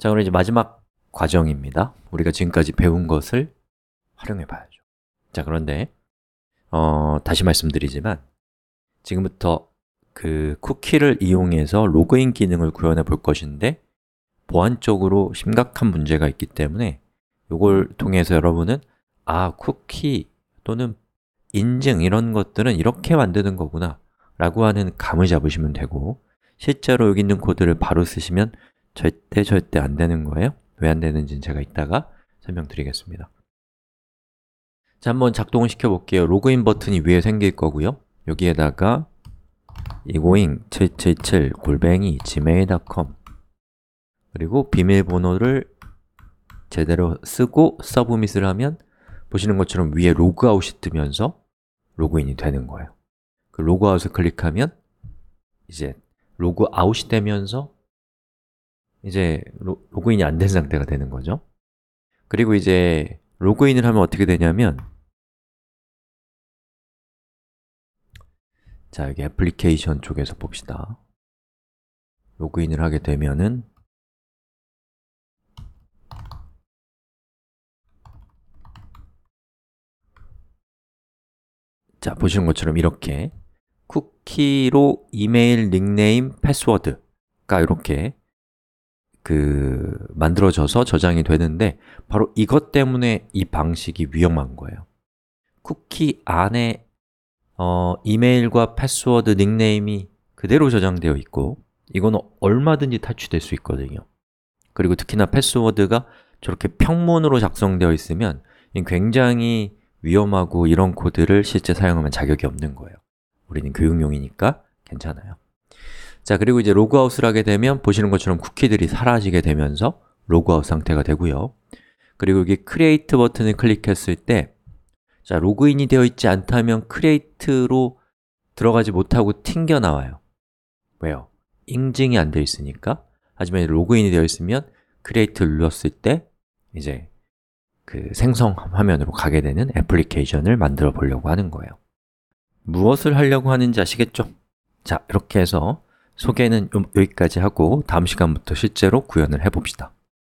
자, 그럼 이제 마지막 과정입니다. 우리가 지금까지 배운 것을 활용해 봐야죠. 자, 그런데 어, 다시 말씀드리지만 지금부터 그 쿠키를 이용해서 로그인 기능을 구현해 볼 것인데 보안적으로 심각한 문제가 있기 때문에 이걸 통해서 여러분은 아, 쿠키 또는 인증 이런 것들은 이렇게 만드는 거구나 라고 하는 감을 잡으시면 되고 실제로 여기 있는 코드를 바로 쓰시면 절대 절대 안 되는 거예요. 왜 안 되는지는 제가 이따가 설명드리겠습니다. 자, 한번 작동을 시켜볼게요. 로그인 버튼이 위에 생길 거고요. 여기에다가 이고잉 777 골뱅이 gmail.com 그리고 비밀번호를 제대로 쓰고 서브밋을 하면 보시는 것처럼 위에 로그아웃이 뜨면서 로그인이 되는 거예요. 그 로그아웃을 클릭하면 이제 로그아웃이 되면서 이제 로, 로그인이 안 된 상태가 되는 거죠. 그리고 이제 로그인을 하면 어떻게 되냐면 자, 여기 애플리케이션 쪽에서 봅시다. 로그인을 하게 되면은 자, 보시는 것처럼 이렇게 쿠키로 이메일 닉네임 패스워드가 이렇게 그 만들어져서 저장이 되는데 바로 이것 때문에 이 방식이 위험한 거예요. 쿠키 안에 어, 이메일과 패스워드, 닉네임이 그대로 저장되어 있고 이건 얼마든지 탈취될 수 있거든요. 그리고 특히나 패스워드가 저렇게 평문으로 작성되어 있으면 굉장히 위험하고 이런 코드를 실제 사용하면 자격이 없는 거예요. 우리는 교육용이니까 괜찮아요. 자, 그리고 이제 로그아웃을 하게 되면 보시는 것처럼 쿠키들이 사라지게 되면서 로그아웃 상태가 되고요 그리고 여기 크리에이트 버튼을 클릭했을 때 자, 로그인이 되어 있지 않다면 크리에이트로 들어가지 못하고 튕겨 나와요 왜요? 인증이 안 되어 있으니까 하지만 로그인이 되어 있으면 크리에이트를 눌렀을 때 이제 그 생성 화면으로 가게 되는 애플리케이션을 만들어 보려고 하는 거예요 무엇을 하려고 하는지 아시겠죠? 자, 이렇게 해서 소개는 여기까지 하고 다음 시간부터 실제로 구현을 해봅시다.